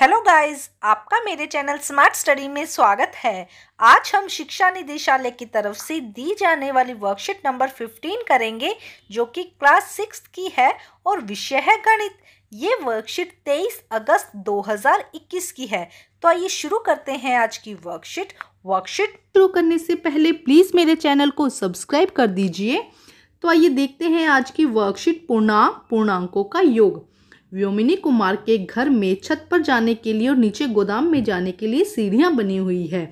hello guys आपका मेरे channel smart study में स्वागत है आज हम शिक्षा निदेशालय की तरफ से दी जाने वाली वर्कशीट नंबर 15 करेंगे जो कि क्लास सिक्स की है और विषय है गणित ये वर्कशीट 23 अगस्त 2021 की है तो आइए शुरू करते हैं आज की वर्कशीट वर्कशीट शुरू करने से पहले प्लीज़ मेरे चैनल को सब्सक्राइब कर दीजिए तो आइए देखते हैं आज की वर्कशीट पूर्णांक पूर्णांकों का योग व्योमिनी कुमार के घर में छत पर जाने के लिए और नीचे गोदाम में जाने के लिए सीढ़ियाँ बनी हुई है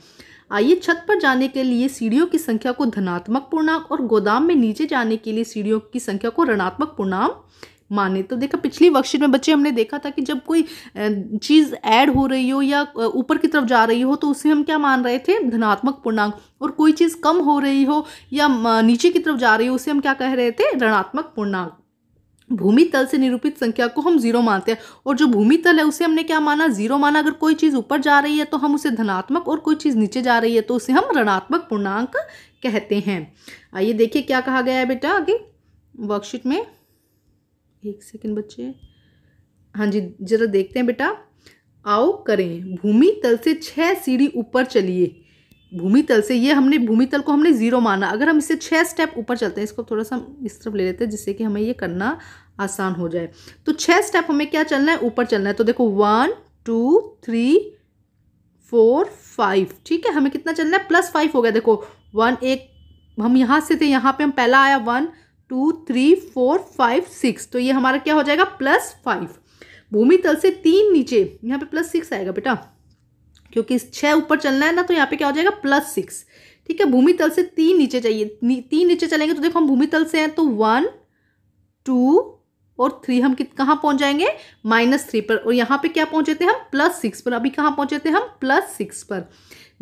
आइए छत पर जाने के लिए सीढ़ियों की संख्या को धनात्मक पूर्णांक और गोदाम में नीचे जाने के लिए सीढ़ियों की संख्या को ऋणात्मक पूर्णांक माने तो देखा पिछली वर्कशीट में बच्चे हमने देखा था कि जब कोई चीज़ ऐड हो रही हो या ऊपर की तरफ जा रही हो तो उसे हम क्या मान रहे थे धनात्मक पूर्णांक और कोई चीज़ कम हो रही हो या नीचे की तरफ जा रही हो उसे हम क्या कह रहे थे ऋणात्मक पूर्णांक भूमि तल से निरूपित संख्या को हम जीरो मानते हैं और जो भूमि तल है उसे हमने क्या माना जीरो माना अगर कोई चीज़ ऊपर जा रही है तो हम उसे धनात्मक और कोई चीज़ नीचे जा रही है तो उसे हम ऋणात्मक पूर्णांक कहते हैं आइए देखिए क्या कहा गया है बेटा आगे वर्कशीट में एक सेकेंड बच्चे हाँ जी जरा देखते हैं बेटा आओ करें भूमि तल से छह सीढ़ी ऊपर चलिए भूमितल से ये हमने भूमितल को हमने ज़ीरो माना अगर हम इसे छः स्टेप ऊपर चलते हैं इसको थोड़ा सा हम इस तरफ ले लेते हैं जिससे कि हमें ये करना आसान हो जाए तो छः स्टेप हमें क्या चलना है ऊपर चलना है तो देखो one two three four five ठीक है हमें कितना चलना है प्लस फाइव हो गया देखो वन एक हम यहाँ से थे यहाँ पे हम पहला आया one two three four five six तो ये हमारा क्या हो जाएगा प्लस फाइव भूमितल से तीन नीचे यहाँ पे प्लस सिक्स आएगा बेटा क्योंकि छः ऊपर चलना है ना तो यहाँ पे क्या हो जाएगा प्लस सिक्स ठीक है भूमि तल से तीन नीचे चाहिए नी, तीन नीचे चलेंगे तो देखो हम भूमि तल से हैं तो वन टू और थ्री हम कित कहाँ पहुँच जाएंगे माइनस थ्री पर और यहाँ पे क्या पहुँचे थे हम प्लस सिक्स पर अभी कहाँ पहुँचे थे हम प्लस सिक्स पर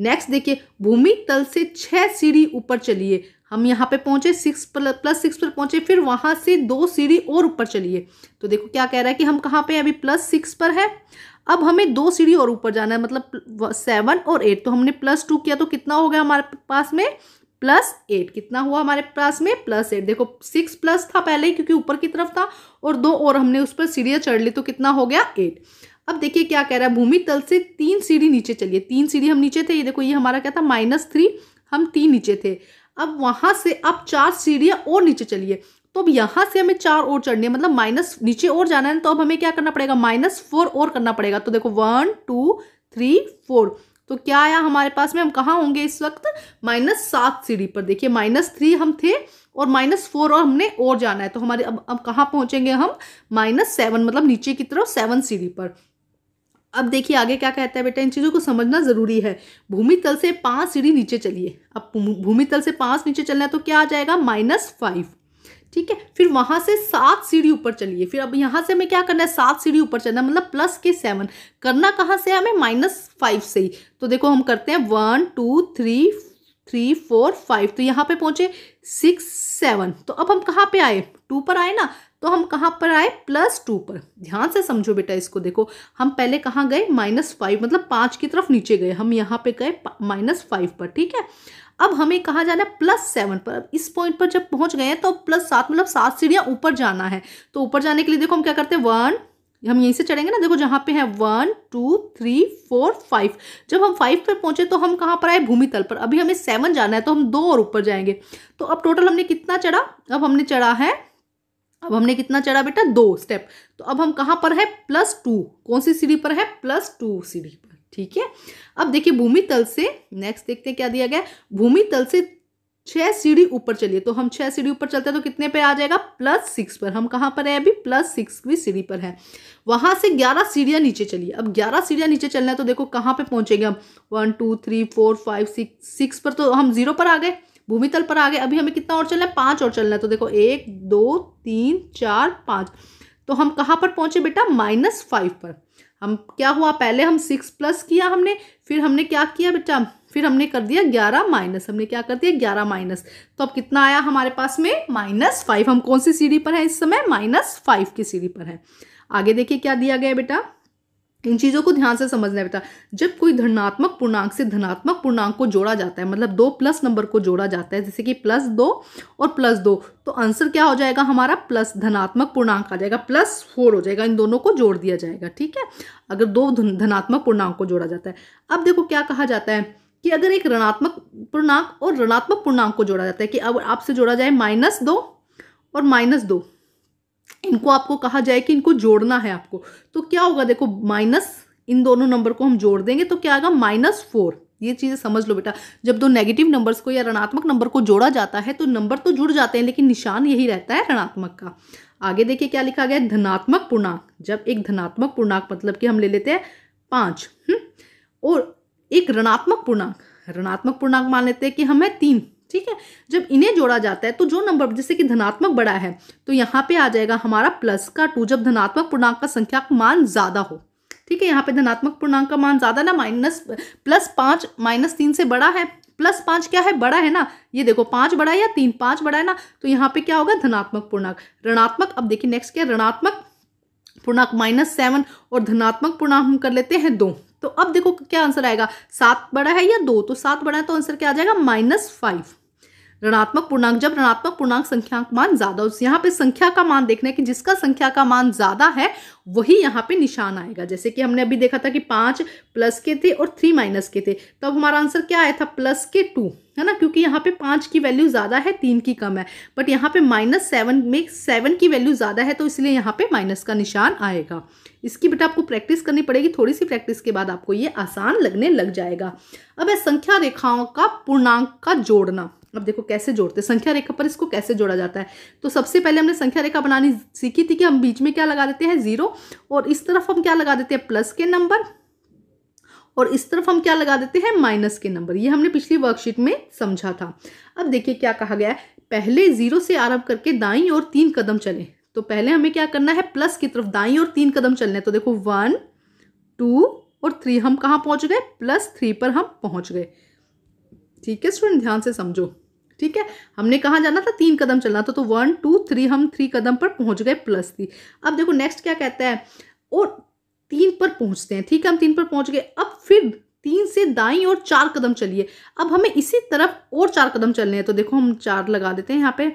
नेक्स्ट देखिए भूमि तल से छः सीढ़ी ऊपर चलिए हम यहाँ पे पहुँचे सिक्स पर प्लस सिक्स पर पहुँचे फिर वहाँ से दो सीढ़ी और ऊपर चलिए तो देखो क्या कह रहा है कि हम कहाँ पे अभी प्लस सिक्स पर है अब हमें दो सीढ़ी और ऊपर जाना है मतलब सेवन और एट तो हमने प्लस टू किया तो कितना हो गया हमारे पास में प्लस एट कितना हुआ हमारे पास में प्लस एट देखो सिक्स प्लस था पहले ही क्योंकि ऊपर की तरफ था और दो और हमने उस पर सीढ़ियाँ चढ़ ली तो कितना हो गया एट अब देखिए क्या कह रहा है भूमि तल से तीन सीढ़ी नीचे चलिए तीन सीढ़ी हम नीचे थे ये देखो ये हमारा क्या था माइनस थ्री हम तीन नीचे थे अब वहाँ से आप चार सीढ़ियाँ और नीचे चलिए तो अब यहां से हमें चार और चढ़नी है मतलब माइनस नीचे और जाना है तो अब हमें क्या करना पड़ेगा माइनस फोर और करना पड़ेगा तो देखो वन टू थ्री फोर तो क्या आया हमारे पास में हम कहा होंगे इस वक्त माइनस सात सीढ़ी पर देखिए माइनस थ्री हम थे और माइनस फोर और हमने और जाना है तो हमारे अब अब कहाँ पहुंचेंगे हम माइनस सेवन मतलब नीचे की तरफ सेवन सीढ़ी पर अब देखिए आगे क्या कहता है बेटा इन चीज़ों को समझना ज़रूरी है भूमि तल से पांच सीढ़ी नीचे चलिए अब भूमि तल से पांच नीचे चलना है तो क्या आ जाएगा माइनस फाइव ठीक है फिर वहां से सात सीढ़ी ऊपर चलिए फिर अब यहाँ से हमें क्या करना है सात सीढ़ी ऊपर चलना है मतलब प्लस के सेवन करना कहाँ से है हमें माइनस फाइव से ही तो देखो हम करते हैं one two three three four five तो यहाँ पे पहुंचे सिक्स सेवन तो अब हम कहाँ पे आए टू पर आए ना तो हम कहाँ पर आए प्लस टू पर ध्यान से समझो बेटा इसको देखो हम पहले कहाँ गए माइनस फाइव मतलब पाँच की तरफ नीचे गए हम यहाँ पे गए माइनस फाइव पर ठीक है अब हमें कहाँ जाना है प्लस सेवन पर अब इस पॉइंट पर जब पहुँच गए हैं तो प्लस सात मतलब सात सीढ़ियाँ ऊपर जाना है तो ऊपर जाने के लिए देखो हम क्या करते हैं वन हम यहीं से चढ़ेंगे ना देखो जहाँ पे है one two three four five जब हम फाइव पर पहुँचे तो हम कहाँ पर आए भूमि तल पर अभी हमें सेवन जाना है तो हम दो और ऊपर जाएंगे तो अब टोटल हमने कितना चढ़ा अब हमने चढ़ा है अब हमने कितना चढ़ा बेटा दो स्टेप तो अब हम कहाँ पर है प्लस टू कौन सी सीढ़ी पर है प्लस टू सीढ़ी पर ठीक है अब देखिए भूमि तल से नेक्स्ट देखते हैं क्या दिया गया भूमि तल से छः सीढ़ी ऊपर चलिए तो हम छः सीढ़ी ऊपर चलते हैं तो कितने पे आ जाएगा प्लस सिक्स पर हम कहाँ पर है अभी प्लस सिक्स की सीढ़ी पर है वहाँ से ग्यारह सीढ़ियाँ नीचे चलिए अब ग्यारह सीढ़ियाँ नीचे चलना है तो देखो कहाँ पे पहुंचेंगे हम one two three four five six six पर तो हम जीरो पर आ गए भूमितल पर आ गए अभी हमें कितना और चलना है पाँच और चलना है तो देखो एक दो तीन चार पाँच तो हम कहाँ पर पहुँचे बेटा माइनस फाइव पर हम क्या हुआ पहले हम सिक्स प्लस किया हमने फिर हमने क्या किया बेटा फिर हमने कर दिया ग्यारह माइनस हमने क्या कर दिया ग्यारह माइनस तो अब कितना आया हमारे पास में माइनस फाइव हम कौन सी सीढ़ी पर हैं इस समय माइनस फाइव की सीढ़ी पर हैं आगे देखिए क्या दिया गया बेटा इन चीज़ों को ध्यान से समझना है है जब कोई धनात्मक पूर्णांक से धनात्मक पूर्णांक को जोड़ा जाता है मतलब दो प्लस नंबर को जोड़ा जाता है जैसे कि प्लस दो और प्लस दो तो आंसर क्या हो जाएगा हमारा प्लस धनात्मक पूर्णांक आ जाएगा प्लस फोर हो जाएगा इन दोनों को जोड़ दिया जाएगा ठीक है अगर दो धनात्मक पूर्णांक को जोड़ा जाता है अब देखो क्या कहा जाता है कि अगर एक ऋणात्मक पूर्णांक और ऋणात्मक पूर्णांक को जोड़ा जाता है कि अब आपसे जोड़ा जाए माइनस दो और माइनस दो इनको आपको कहा जाए कि इनको जोड़ना है आपको तो क्या होगा देखो माइनस इन दोनों नंबर को हम जोड़ देंगे तो क्या आएगा माइनस फोर ये चीज़ें समझ लो बेटा जब दो नेगेटिव नंबर्स को या ऋणात्मक नंबर को जोड़ा जाता है तो नंबर तो जुड़ जाते हैं लेकिन निशान यही रहता है ऋणात्मक का आगे देखिए क्या लिखा गया धनात्मक पूर्णांक जब एक धनात्मक पूर्णांक मतलब कि हम ले लेते हैं पाँच हम्म, और एक ऋणात्मक पूर्णांक ऋणात्मक पूर्णांक मान लेते हैं कि हमें तीन ठीक है जब इन्हें जोड़ा जाता है तो जो नंबर जैसे कि धनात्मक बड़ा है तो यहाँ पे आ जाएगा हमारा प्लस का टू जब धनात्मक पूर्णांक का संख्या मान ज़्यादा हो ठीक है यहाँ पे धनात्मक पूर्णांक का मान ज़्यादा ना माइनस प्लस पांच माइनस तीन से बड़ा है प्लस पांच क्या है बड़ा है ना ये देखो पांच बड़ा है या तीन पांच बड़ा है ना तो यहाँ पे क्या होगा धनात्मक पूर्णांक ऋणात्मक अब देखिए नेक्स्ट क्या ऋणात्मक पूर्णांक माइनस सेवन और धनात्मक पूर्णांक हम कर लेते हैं दो तो अब देखो क्या आंसर आएगा सात बड़ा है या दो तो सात बड़ा है तो आंसर क्या आ जाएगा माइनस फाइव ऋणात्मक पूर्णांक जब ऋणात्मक पूर्णांक संख्या का मान ज़्यादा उस यहाँ पे संख्या का मान देखना है कि जिसका संख्या का मान ज़्यादा है वही यहाँ पे निशान आएगा जैसे कि हमने अभी देखा था कि पाँच प्लस के थे और थ्री माइनस के थे तब तो हमारा आंसर क्या आया था प्लस के टू है ना क्योंकि यहाँ पे पाँच की वैल्यू ज़्यादा है तीन की कम है बट यहाँ पे माइनस सेवन में सेवन की वैल्यू ज़्यादा है तो इसलिए यहाँ पे माइनस का निशान आएगा इसकी बेटा आपको प्रैक्टिस करनी पड़ेगी थोड़ी सी प्रैक्टिस के बाद आपको ये आसान लगने लग जाएगा अब है संख्या रेखाओं का पूर्णांक का जोड़ना अब देखो कैसे जोड़ते हैं संख्या रेखा पर इसको कैसे जोड़ा जाता है तो सबसे पहले हमने संख्या रेखा बनानी सीखी थी कि हम बीच में क्या लगा देते हैं जीरो और इस तरफ हम क्या लगा देते हैं प्लस के नंबर और इस तरफ हम क्या लगा देते हैं माइनस के नंबर ये हमने पिछली वर्कशीट में समझा था अब देखिए क्या कहा गया है पहले जीरो से आरंभ करके दाई और तीन कदम चले तो पहले हमें क्या करना है प्लस की तरफ दाई और तीन कदम चलने तो देखो वन टू और थ्री हम कहाँ पहुँच गए प्लस थ्री पर हम पहुँच गए ठीक है स्टूडेंट ध्यान से समझो ठीक है हमने कहाँ जाना था तीन कदम चलना था तो वन टू थ्री हम थ्री कदम पर पहुँच गए प्लस थ्री अब देखो नेक्स्ट क्या कहता है और तीन पर पहुँचते हैं ठीक है हम तीन पर पहुँच गए अब फिर तीन से दाई और चार कदम चलिए अब हमें इसी तरफ और चार कदम चलने हैं तो देखो हम चार लगा देते हैं यहाँ पे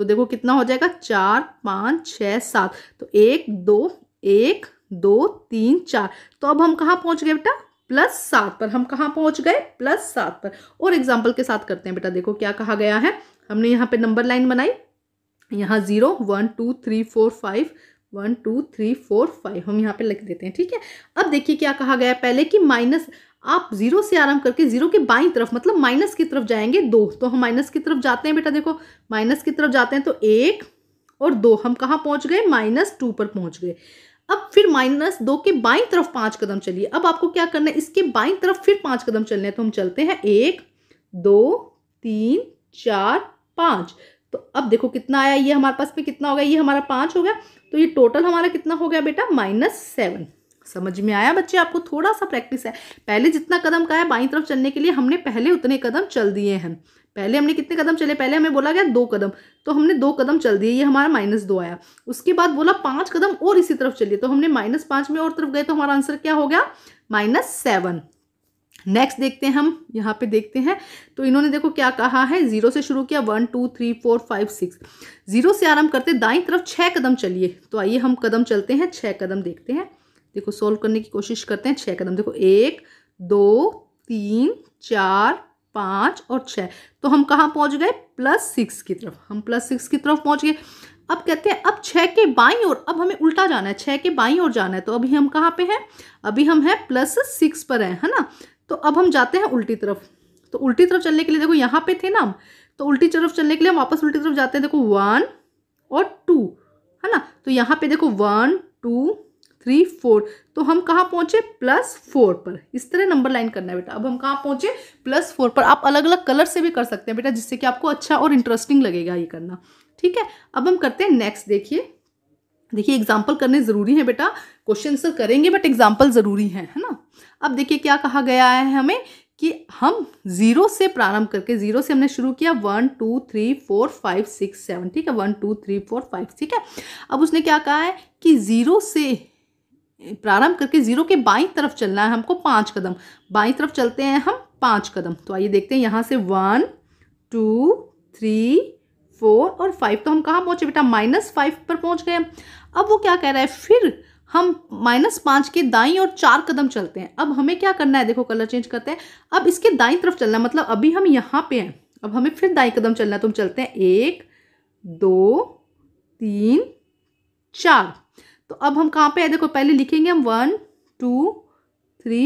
तो देखो कितना हो जाएगा चार पाँच छः सात तो एक दो एक दो तीन चार तो अब हम कहाँ पहुँच गए बेटा प्लस सात पर हम कहाँ पहुँच गए प्लस सात पर और एग्जाम्पल के साथ करते हैं बेटा देखो क्या कहा गया है हमने यहाँ पे नंबर लाइन बनाई यहाँ zero one two three four five one two three four five हम यहाँ पे लिख देते हैं ठीक है अब देखिए क्या कहा गया पहले कि माइनस आप जीरो से आरंभ करके जीरो के बाई तरफ मतलब माइनस की तरफ जाएंगे दो तो हम माइनस की तरफ जाते हैं बेटा देखो माइनस की तरफ जाते हैं तो एक और दो हम कहाँ पहुँच गए माइनस टू पर पहुँच गए अब फिर माइनस दो के बाई तरफ पाँच कदम चलिए अब आपको क्या करना है इसके बाई तरफ फिर पाँच कदम चलने हैं तो हम चलते हैं एक दो तीन चार पाँच तो अब देखो कितना आया ये हमारे पास पे कितना हो गया ये हमारा पाँच हो गया तो ये टोटल हमारा कितना हो गया बेटा माइनस सेवन समझ में आया बच्चे आपको थोड़ा सा प्रैक्टिस है पहले जितना कदम का है बाई तरफ चलने के लिए हमने पहले उतने कदम चल दिए हैं पहले हमने कितने कदम चले पहले हमें बोला गया दो कदम तो हमने दो कदम चल दिए ये हमारा माइनस दो आया उसके बाद बोला पांच कदम और इसी तरफ चलिए तो हमने माइनस पांच में और तरफ गए तो हमारा आंसर क्या हो गया माइनस सेवन नेक्स्ट देखते हैं हम यहाँ पे देखते हैं तो इन्होंने देखो क्या कहा है जीरो से शुरू किया one two three four five six zero से आरम्भ करते दाई तरफ छः कदम चलिए तो आइए हम कदम चलते हैं छः कदम देखते हैं देखो सोल्व करने की कोशिश करते हैं छः कदम देखो एक दो तीन चार पाँच और छः तो हम कहाँ पहुँच गए प्लस सिक्स की तरफ हम प्लस सिक्स की तरफ पहुँच गए अब कहते हैं अब छः के बाई और अब हमें उल्टा जाना है छः के बाई और जाना है तो अभी हम कहाँ पे हैं अभी हम हैं प्लस सिक्स पर हैं है ना तो अब हम जाते हैं उल्टी तरफ तो उल्टी तरफ चलने के लिए देखो यहाँ पे थे ना हम तो उल्टी तरफ चलने के लिए हम वापस उल्टी तरफ जाते हैं देखो वन और टू है ना तो यहाँ पर देखो वन टू थ्री फोर तो हम कहाँ पहुँचे प्लस फोर पर इस तरह नंबर लाइन करना है बेटा अब हम कहाँ पहुँचे प्लस फोर पर आप अलग अलग कलर से भी कर सकते हैं बेटा जिससे कि आपको अच्छा और इंटरेस्टिंग लगेगा ये करना ठीक है अब हम करते हैं नेक्स्ट देखिए देखिए एग्जाम्पल करने ज़रूरी है बेटा क्वेश्चन सर करेंगे बट एग्जाम्पल ज़रूरी है है ना अब देखिए क्या कहा गया है हमें कि हम ज़ीरो से प्रारंभ करके ज़ीरो से हमने शुरू किया one two three four five six seven ठीक है one two three four five ठीक है अब उसने क्या कहा है कि ज़ीरो से प्रारंभ करके ज़ीरो के बाई तरफ चलना है हमको पाँच कदम बाई तरफ चलते हैं हम पाँच कदम तो आइए देखते हैं यहाँ से वन टू थ्री फोर और फाइव तो हम कहाँ पहुँचे बेटा माइनस फाइव पर पहुँच गए अब वो क्या कह रहा है फिर हम माइनस पाँच के दाई और चार कदम चलते हैं अब हमें क्या करना है देखो कलर चेंज करते हैं अब इसके दाई तरफ चलना है मतलब अभी हम यहाँ पे हैं अब हमें फिर दाई कदम चलना है तो हम चलते हैं एक दो तीन चार तो अब हम कहाँ पे आए देखो पहले लिखेंगे हम वन टू थ्री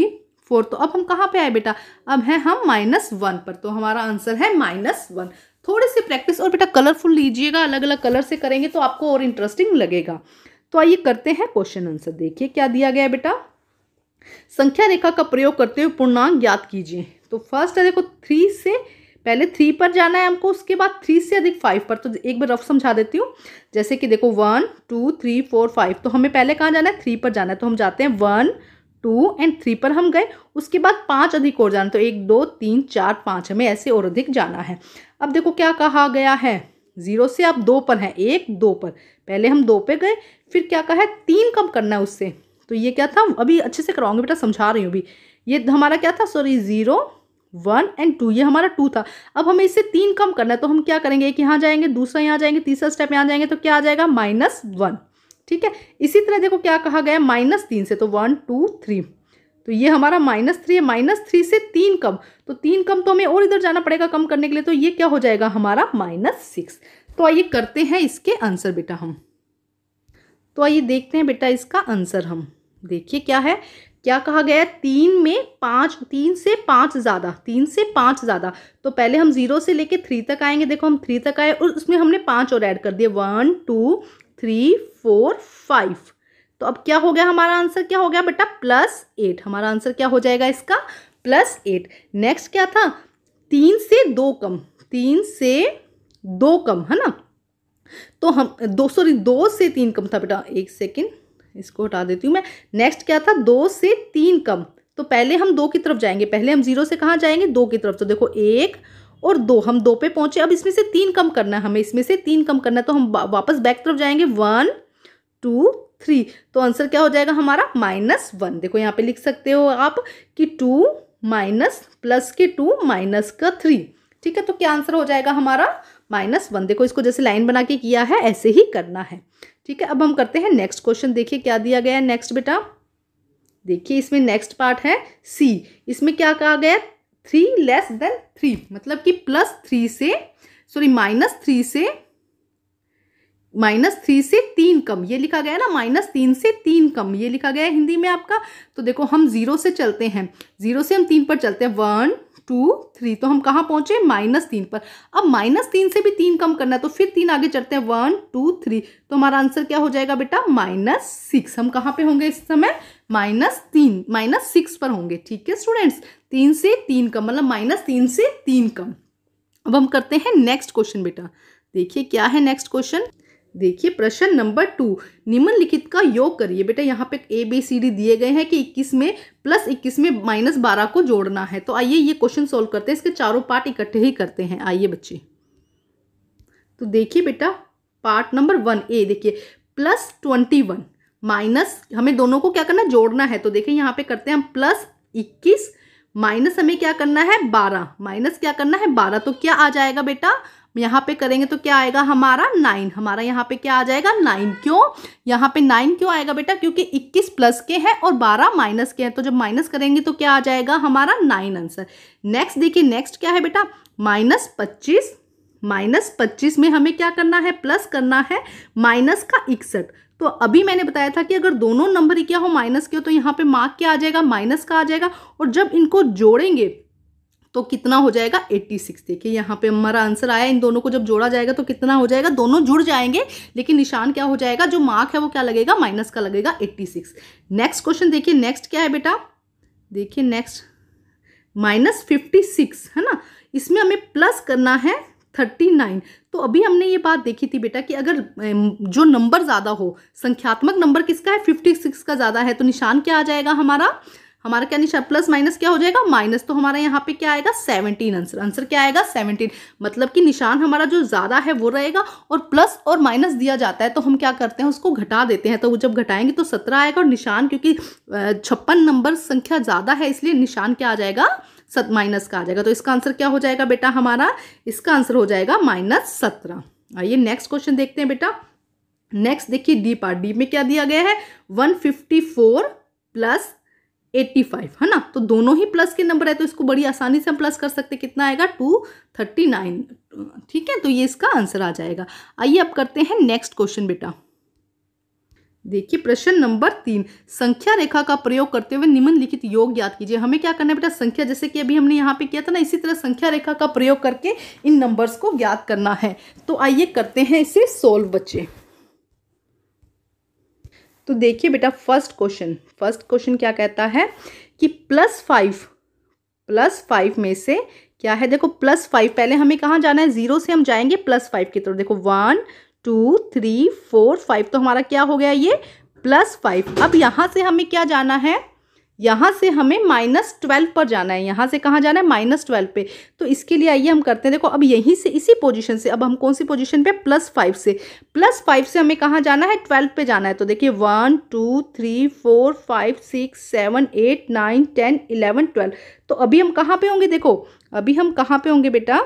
फोर तो अब हम कहाँ पे आए बेटा अब है हम माइनस वन पर तो हमारा आंसर है माइनस वन थोड़ी सी प्रैक्टिस और बेटा कलरफुल लीजिएगा अलग अलग कलर से करेंगे तो आपको और इंटरेस्टिंग लगेगा तो आइए करते हैं क्वेश्चन आंसर देखिए क्या दिया गया बेटा संख्या रेखा का प्रयोग करते हुए पूर्णांक ज्ञात कीजिए तो फर्स्ट है देखो थ्री से पहले थ्री पर जाना है हमको उसके बाद थ्री से अधिक फाइव पर तो एक बार रफ समझा देती हूँ जैसे कि देखो one two three four five तो हमें पहले कहाँ जाना है थ्री पर जाना है तो हम जाते हैं वन टू एंड थ्री पर हम गए उसके बाद पाँच अधिक और जाना तो एक दो तीन चार पाँच हमें ऐसे और अधिक जाना है अब देखो क्या कहा गया है ज़ीरो से आप दो पर हैं एक दो पर पहले हम दो पे गए फिर क्या कहा है तीन कम करना है उससे तो ये क्या था अभी अच्छे से कराऊंगी बेटा समझा रही हूँ अभी ये हमारा क्या था sorry zero one and two ये हमारा टू था अब हमें इससे तीन कम करना है तो हम क्या करेंगे एक यहाँ जाएंगे दूसरा यहाँ जाएंगे तीसरा स्टेप यहाँ जाएंगे तो क्या आ जाएगा माइनस वन ठीक है इसी तरह देखो क्या कहा गया माइनस तीन से तो वन टू थ्री तो ये हमारा माइनस थ्री है माइनस थ्री से तीन कम तो तीन कम तो हमें और इधर जाना पड़ेगा कम करने के लिए तो ये क्या हो जाएगा हमारा माइनस सिक्स तो आइए करते हैं इसके आंसर बेटा हम तो आइए देखते हैं बेटा इसका आंसर हम देखिए क्या है क्या कहा गया है तीन में पाँच तीन से पाँच ज़्यादा तीन से पाँच ज़्यादा तो पहले हम जीरो से लेके थ्री तक आएंगे देखो हम थ्री तक आए और उसमें हमने पाँच और ऐड कर दिए one two three four five तो अब क्या हो गया हमारा आंसर क्या हो गया बेटा प्लस एट हमारा आंसर क्या हो जाएगा इसका प्लस एट नेक्स्ट क्या था तीन से दो कम तीन से दो कम है ना तो हम दो सॉरी दो से तीन कम था बेटा एक सेकेंड इसको हटा देती हूँ मैं नेक्स्ट क्या था दो से तीन कम तो पहले हम दो की तरफ जाएंगे पहले हम जीरो से कहाँ जाएंगे दो की तरफ तो देखो एक और दो हम दो पे पहुंचे अब इसमें से तीन कम करना है हमें इसमें से तीन कम करना है तो हम वापस बैक तरफ जाएंगे वन टू थ्री तो आंसर क्या हो जाएगा हमारा माइनस वन देखो यहाँ पे लिख सकते हो आप कि टू माइनस प्लस के टू माइनस का थ्री ठीक है तो क्या आंसर हो जाएगा हमारा माइनस वन देखो इसको जैसे लाइन बना के किया है ऐसे ही करना है ठीक है अब हम करते हैं नेक्स्ट क्वेश्चन देखिए क्या दिया गया है नेक्स्ट बेटा देखिए इसमें नेक्स्ट पार्ट है सी इसमें क्या कहा गया थ्री लेस देन थ्री मतलब कि प्लस थ्री से सॉरी माइनस थ्री से माइनस थ्री से तीन कम ये लिखा गया है ना माइनस तीन से तीन कम ये लिखा गया है हिंदी में आपका तो देखो हम जीरो से चलते हैं जीरो से हम तीन पर चलते हैं वन टू थ्री तो हम कहाँ पहुँचे माइनस तीन पर अब माइनस तीन से भी तीन कम करना है तो फिर तीन आगे चढ़ते हैं वन टू थ्री तो हमारा आंसर क्या हो जाएगा बेटा माइनस सिक्स हम कहाँ पे होंगे इस समय माइनस तीन माइनस सिक्स पर होंगे ठीक है स्टूडेंट्स तीन से तीन कम मतलब माइनस तीन से तीन कम अब हम करते हैं नेक्स्ट क्वेश्चन बेटा देखिए क्या है नेक्स्ट क्वेश्चन देखिए प्रश्न नंबर टू निम्नलिखित का योग करिए बेटा यहाँ पे ए बी सी डी दिए गए हैं कि 21 में प्लस 21 में माइनस 12 को जोड़ना है तो आइए ये क्वेश्चन सॉल्व करते हैं इसके चारों पार्ट इकट्ठे ही करते हैं आइए बच्चे तो देखिए बेटा पार्ट नंबर वन ए देखिए प्लस ट्वेंटी वन माइनस हमें दोनों को क्या करना जोड़ना है तो देखिए यहाँ पे करते हैं हम प्लस इक्कीस माइनस हमें क्या करना है बारह माइनस क्या करना है बारह तो क्या आ जाएगा बेटा यहाँ पे करेंगे तो क्या आएगा हमारा नाइन हमारा यहाँ पे क्या आ जाएगा नाइन क्यों यहाँ पे नाइन क्यों आएगा बेटा क्योंकि इक्कीस प्लस के हैं और बारह माइनस के हैं तो जब माइनस करेंगे तो क्या आ जाएगा हमारा नाइन आंसर नेक्स्ट देखिए नेक्स्ट क्या है बेटा माइनस पच्चीस माइनस पच्चीस में हमें क्या करना है प्लस करना है माइनस का इकसठ तो अभी मैंने बताया था कि अगर दोनों नंबर ही क्या हो माइनस के हो तो यहाँ पे मार्क क्या आ जाएगा माइनस का आ जाएगा और जब इनको जोड़ेंगे तो कितना हो जाएगा 86 देखिए यहाँ पे हमारा आंसर आया इन दोनों को जब जोड़ा जाएगा तो कितना हो जाएगा दोनों जुड़ जाएंगे लेकिन निशान क्या हो जाएगा जो मार्क है वो क्या लगेगा माइनस का लगेगा 86 नेक्स्ट क्वेश्चन देखिए नेक्स्ट क्या है बेटा देखिए नेक्स्ट माइनस फिफ्टी सिक्स है ना इसमें हमें प्लस करना है थर्टी नाइन तो अभी हमने ये बात देखी थी बेटा कि अगर जो नंबर ज़्यादा हो संख्यात्मक नंबर किसका है फिफ्टी सिक्स का ज़्यादा है तो निशान क्या आ जाएगा हमारा हमारा क्या निशान प्लस माइनस क्या हो जाएगा माइनस तो हमारा यहाँ पे क्या आएगा सेवनटीन आंसर आंसर क्या आएगा सेवनटीन मतलब कि निशान हमारा जो ज़्यादा है वो रहेगा और प्लस और माइनस दिया जाता है तो हम क्या करते हैं उसको घटा देते हैं तो वो जब घटाएंगे तो सत्रह आएगा और निशान क्योंकि छप्पन नंबर संख्या ज़्यादा है इसलिए निशान क्या आ जाएगा सत माइनस का आ जाएगा तो इसका आंसर क्या हो जाएगा बेटा हमारा इसका आंसर हो जाएगा माइनस सत्रह आइए नेक्स्ट क्वेश्चन देखते हैं बेटा नेक्स्ट देखिए डी पार्ट डी में क्या दिया गया है one fifty four plus eighty five है ना तो दोनों ही प्लस के नंबर है तो इसको बड़ी आसानी से हम प्लस कर सकते कितना आएगा टू थर्टी नाइन ठीक है तो ये इसका आंसर आ जाएगा आइए अब करते हैं नेक्स्ट क्वेश्चन बेटा देखिए प्रश्न नंबर तीन संख्या रेखा का प्रयोग करते हुए निम्नलिखित योग याद कीजिए हमें क्या करना है बेटा संख्या जैसे कि अभी हमने यहाँ पे किया था ना इसी तरह संख्या रेखा का प्रयोग करके इन नंबर्स को ज्ञात करना है तो आइए करते हैं इसे सोल्व बच्चे तो देखिए बेटा फर्स्ट क्वेश्चन फर्स्ट क्वेश्चन क्या कहता है कि प्लस फाइव प्लस फाइव में से क्या है देखो प्लस फाइव पहले हमें कहाँ जाना है ज़ीरो से हम जाएंगे प्लस फाइव की तरफ देखो one two three four five तो हमारा क्या हो गया ये प्लस फाइव अब यहाँ से हमें क्या जाना है यहाँ से हमें माइनस ट्वेल्व पर जाना है यहाँ से कहाँ जाना है माइनस ट्वेल्व पे तो इसके लिए आइए हम करते हैं देखो अब यहीं से इसी पोजीशन से अब हम कौन सी पोजीशन पे प्लस फाइव से प्लस फाइव से हमें कहाँ जाना है ट्वेल्व पे जाना है तो देखिए one two three four five six seven eight nine ten eleven twelve तो अभी हम कहाँ पर होंगे देखो अभी हम कहाँ पर होंगे बेटा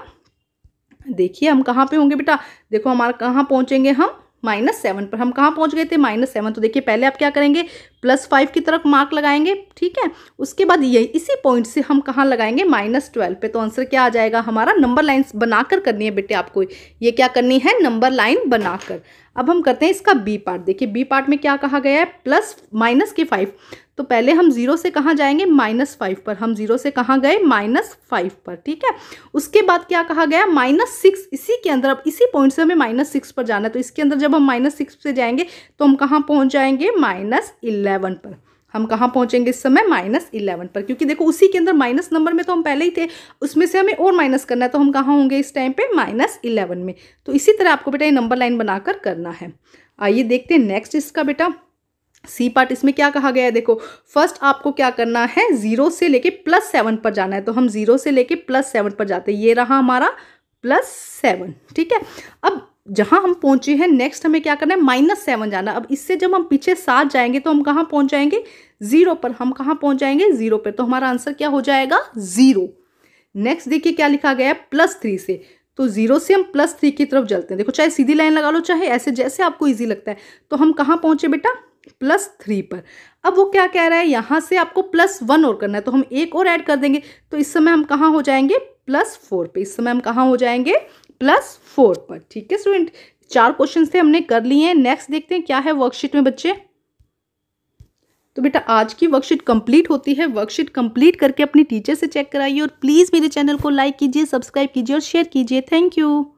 देखिए हम कहाँ पर होंगे बेटा देखो हमारा कहाँ पहुँचेंगे हम माइनस सेवन पर हम कहाँ पहुँच गए थे माइनस सेवन तो देखिए पहले आप क्या करेंगे प्लस फाइव की तरफ मार्क लगाएंगे ठीक है उसके बाद ये इसी पॉइंट से हम कहाँ लगाएंगे माइनस ट्वेल्व पे तो आंसर क्या आ जाएगा हमारा नंबर लाइन बनाकर करनी है बेटे आपको ये क्या करनी है नंबर लाइन बनाकर अब हम करते हैं इसका बी पार्ट देखिए बी पार्ट में क्या कहा गया है प्लस माइनस के फाइव तो पहले हम जीरो से कहाँ जाएंगे माइनस फाइव पर हम जीरो से कहाँ गए माइनस फाइव पर ठीक है उसके बाद क्या कहा गया माइनस सिक्स इसी के अंदर अब इसी पॉइंट से हमें माइनस सिक्स पर जाना है तो इसके अंदर जब हम माइनस सिक्स से जाएंगे तो हम कहाँ पहुँच जाएंगे माइनस इलेवन इलेवन पर हम कहाँ पहुँचेंगे इस समय माइनस इलेवन पर क्योंकि देखो उसी के अंदर माइनस नंबर में तो हम पहले ही थे उसमें से हमें और माइनस करना है तो हम कहाँ होंगे इस टाइम पे माइनस इलेवन में तो इसी तरह आपको बेटा ये नंबर लाइन बनाकर करना है आइए देखते हैं नेक्स्ट इसका बेटा सी पार्ट इसमें क्या कहा गया है देखो फर्स्ट आपको क्या करना है जीरो से लेके प्लस सेवन पर जाना है तो हम जीरो से लेके प्लस सेवन पर जाते हैं ये रहा हमारा प्लस सेवन ठीक है अब जहां हम पहुंचे हैं नेक्स्ट हमें क्या करना है माइनस सेवन जाना अब इससे जब हम पीछे सात जाएंगे तो हम कहां पहुंच जाएंगे ज़ीरो पर हम कहां पहुंच जाएंगे ज़ीरो पर तो हमारा आंसर क्या हो जाएगा ज़ीरो नेक्स्ट देखिए क्या लिखा गया है प्लस थ्री से तो जीरो से हम प्लस थ्री की तरफ जलते हैं देखो चाहे सीधी लाइन लगा लो चाहे ऐसे जैसे आपको ईजी लगता है तो हम कहाँ पहुंचे बेटा प्लस थ्री पर अब वो क्या कह रहा है यहाँ से आपको प्लस वन और करना है तो हम एक और ऐड कर देंगे तो इस समय हम कहाँ हो जाएंगे प्लस फोर पे इस समय हम कहाँ हो जाएंगे प्लस फोर पर ठीक है स्टूडेंट चार क्वेश्चन थे हमने कर लिए हैं नेक्स्ट देखते हैं क्या है वर्कशीट में बच्चे तो बेटा आज की वर्कशीट कंप्लीट होती है वर्कशीट कंप्लीट करके अपनी टीचर से चेक कराइए और प्लीज़ मेरे चैनल को लाइक कीजिए सब्सक्राइब कीजिए और शेयर कीजिए थैंक यू